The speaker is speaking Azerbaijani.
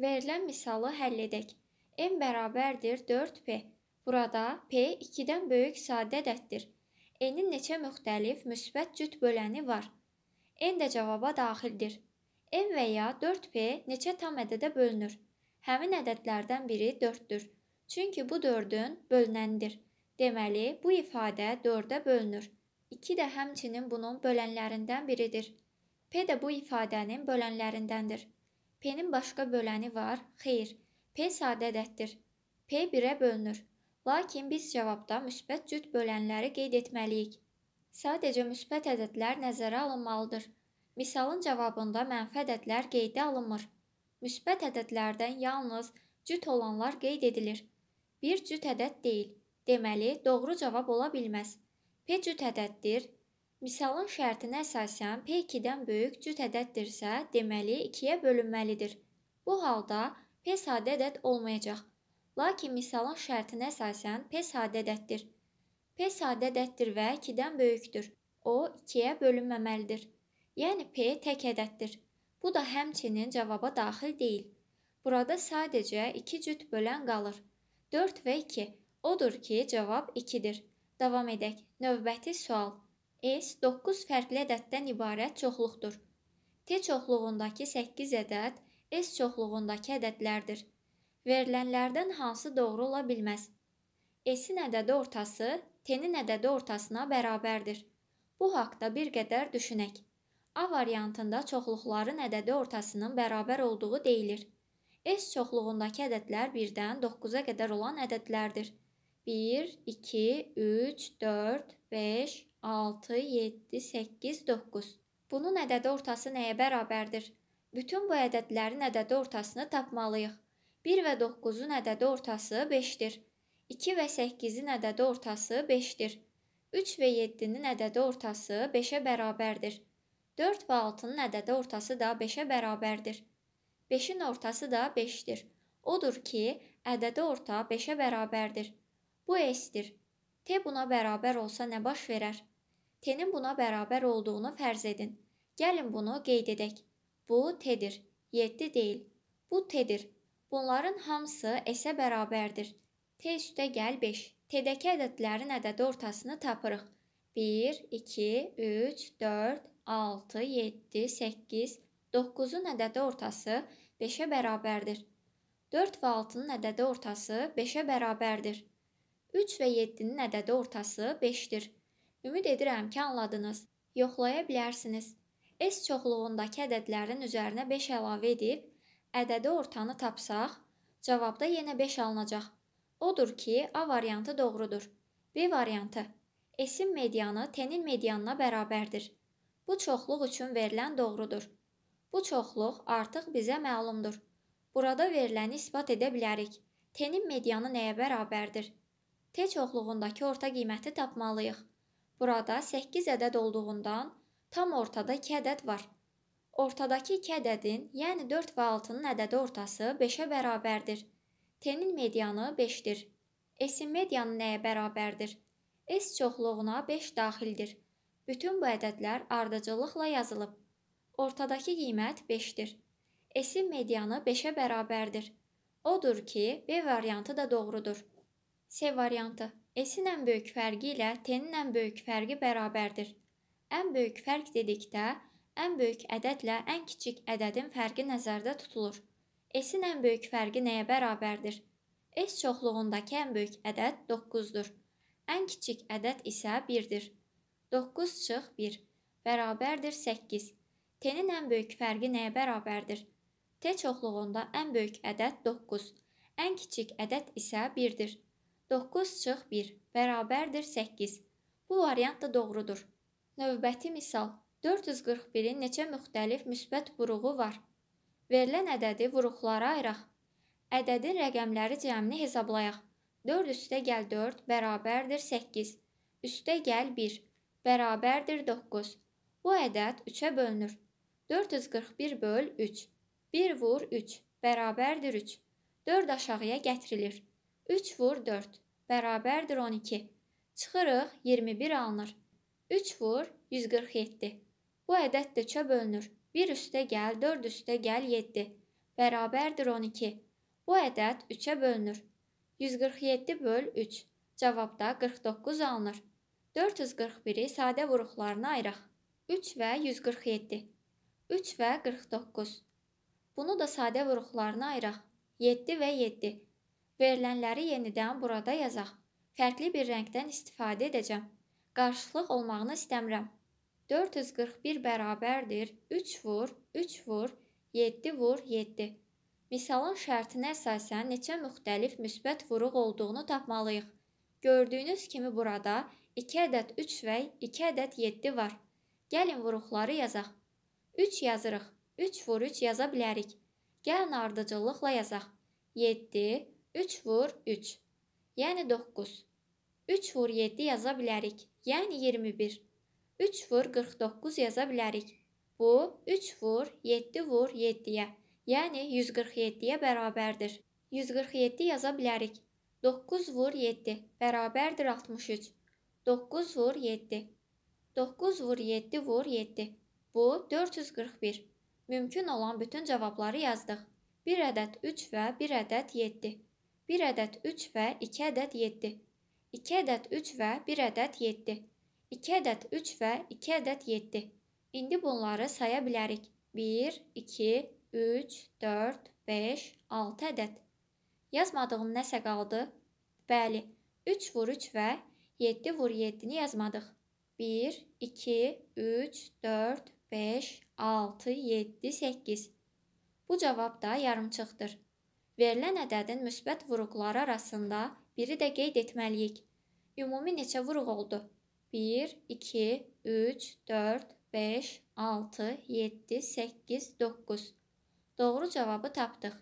Verilən misalı həll edək. M bərabərdir 4P. Burada P 2-dən böyük sadə ədəddir. N-in neçə müxtəlif müsbət cüt böləni var? N də cavaba daxildir. N və ya 4P neçə tam ədədə bölünür? Həmin ədədlərdən biri 4-dür. Çünki bu 4-ün bölünəndir. Deməli, bu ifadə 4-ə bölünür. 2 də həmçinin bunun bölənlərindən biridir. P də bu ifadənin bölənlərindəndir. P-nin başqa böləni var? Xeyr. P sadə ədəddir. P 1-ə bölünür. Lakin biz cavabda müsbət cüt bölənləri qeyd etməliyik. Sadəcə müsbət ədədlər nəzərə alınmalıdır. Misalın cavabında mənfi ədədlər qeydə alınmır. Müsbət ədədlərdən yalnız cüt olanlar qeyd edilir. Bir cüt ədəd deyil. Deməli, doğru cavab ola bilməz. P cüt ədəddir, Misalın şərtinə əsasən P2-dən böyük cüt ədəddirsə, deməli 2-yə bölünməlidir. Bu halda P sadə ədəd olmayacaq. Lakin misalın şərtinə əsasən P sadə ədəddir. P sadə ədəddir və 2-dən böyükdür. O 2-yə bölünməməlidir. Yəni P tək ədəddir. Bu da həmçinin cavaba daxil deyil. Burada sadəcə 2 cüt bölən qalır. 4 və 2. Odur ki, cavab 2-dir. Davam edək. Növbəti sual. S 9 fərqli ədəddən ibarət çoxluqdur. T çoxluğundakı 8 ədəd S çoxluğundakı ədədlərdir. Verilənlərdən hansı doğru ola bilməz? S-in ədədi ortası T-nin ədədi ortasına bərabərdir. Bu haqda bir qədər düşünək. A variantında çoxluqların ədədi ortasının bərabər olduğu deyilir. S çoxluğundakı ədədlər 1-dən 9-a qədər olan ədədlərdir. 1, 2, 3, 4, 5, 6, 7, 8, 9. Bunun ədədi ortası nəyə bərabərdir? Bütün bu ədədlərin ədədi ortasını tapmalıyıq. 1 və 9-un ədədi ortası 5-dir. 2 və 8-in ədədi ortası 5-dir. 3 və 7-nin ədədi ortası 5-ə bərabərdir. 4 və 6-nın ədədi ortası da 5-ə bərabərdir. 5-in ortası da 5-dir. Odur ki, ədədi orta 5-ə bərabərdir. Bu S-dir. T buna bərabər olsa nə baş verər? T-nin buna bərabər olduğunu fərz edin. Gəlin bunu qeyd edək. Bu T-dir, 7 deyil. Bu T-dir. Bunların hamısı S-ə bərabərdir. T üstə gəl 5. T-dəki ədədlərin ədədi ortasını tapırıq. 1, 2, 3, 4, 6, 7, 8, 9-un ədədi ortası 5-ə bərabərdir. 4 və 6-nın ədədi ortası 5-ə bərabərdir. 3 və 7-nin ədədi ortası 5-dir. Ümid edirəm ki, anladınız. Yoxlaya bilərsiniz. S çoxluğundakı ədədlərin üzərinə 5 əlavə edib ədədi ortanı tapsaq, cavabda yenə 5 alınacaq. Odur ki, A variantı doğrudur. B variantı. S-in medianı T-nin medianına bərabərdir. Bu çoxluq üçün verilən doğrudur. Bu çoxluq artıq bizə məlumdur. Burada veriləni isbat edə bilərik. T-nin medianı nəyə bərabərdir? T çoxluğundakı orta qiyməti tapmalıyıq. Burada 8 ədəd olduğundan tam ortada 2 ədəd var. Ortadakı 2 ədədin, yəni 4 və 6-nın ədədi ortası 5-ə bərabərdir. T-nin medianı 5-dir. S-in medianı nəyə bərabərdir? S çoxluğuna 5 daxildir. Bütün bu ədədlər ardıcıllıqla yazılıb. Ortadakı qiymət 5-dir. S-in medianı 5-ə bərabərdir. Odur ki, B variantı da doğrudur. C variantı S-in ən böyük fərqi ilə T-nin ən böyük fərqi bərabərdir. Ən böyük fərq dedikdə, ən böyük ədədlə ən kiçik ədədin fərqi nəzərdə tutulur. S-in ən böyük fərqi nəyə bərabərdir? S çoxluğundakı ən böyük ədəd 9-dur. Ən kiçik ədəd isə 1-dir. 9 çıx 1 bərabərdir 8. T-nin ən böyük fərqi nəyə bərabərdir? T çoxluğunda ən böyük ədəd 9, ən kiçik ədəd isə 1-dir. 9 çıx 1 bərabərdir 8. Bu variant da doğrudur. Növbəti misal 441-in neçə müxtəlif müsbət vuruğu var? Verilən ədədi vuruqlara ayıraq. Ədədin rəqəmləri cəmini hesablayaq. 4 üstə gəl 4 bərabərdir 8. Üstə gəl 1 bərabərdir 9. Bu ədəd 3-ə bölünür. 441 böl 3. 1 vur 3 bərabərdir 3. 4 aşağıya gətirilir. 3 vur 4 bərabərdir 12. Çıxırıq 21 alınır. 3 vur 147. Bu ədəd də çöp bölünür. 1 üstə gəl, 4 üstə gəl 7. Bərabərdir 12. Bu ədəd 3-ə bölünür. 147 böl 3. Cavabda 49 alınır. 441-i sadə vuruqlarına ayıraq. 3 və 147. 3 və 49. Bunu da sadə vuruqlarına ayıraq. 7 və 7. Verilənləri yenidən burada yazaq. Fərqli bir rəngdən istifadə edəcəm. Qarşılıq olmağını istəmirəm. 441 bərabərdir 3 vur, 3 vur, 7 vur, 7. Misalın şərtinə əsasən neçə müxtəlif müsbət vuruq olduğunu tapmalıyıq. Gördüyünüz kimi burada 2 ədəd 3 və 2 ədəd 7 var. Gəlin vuruqları yazaq. 3 yazırıq. 3 vur 3 yaza bilərik. Gəlin ardıcıllıqla yazaq. 7 3 vur 3. Yəni 9. 3 vur 7 yaza bilərik. Yəni 21. 3 vur 49 yaza bilərik. Bu 3 vur 7 vur 7-yə, yəni 147-yə bərabərdir. 147 yaza bilərik. 9 vur 7 bərabərdir 63. 9 vur 7. 9 vur 7 vur 7. Bu 441. Mümkün olan bütün cavabları yazdıq. Bir ədəd 3 və bir ədəd 7. 1 ədəd 3 və 2 ədəd 7. 2 ədəd 3 və 1 ədəd 7. 2 ədəd 3 və 2 ədəd 7. İndi bunları saya bilərik. 1, 2, 3, 4, 5, 6 ədəd. Yazmadığım nəsə qaldı? Bəli, 3 vur 3 və 7 vur 7-ni yazmadıq. 1, 2, 3, 4, 5, 6, 7, 8. Bu cavab da yarımçıqdır. Verilən ədədin müsbət vuruqları arasında biri də qeyd etməliyik. Ümumi neçə vuruq oldu? 1, 2, 3, 4, 5, 6, 7, 8, 9. Doğru cavabı tapdıq.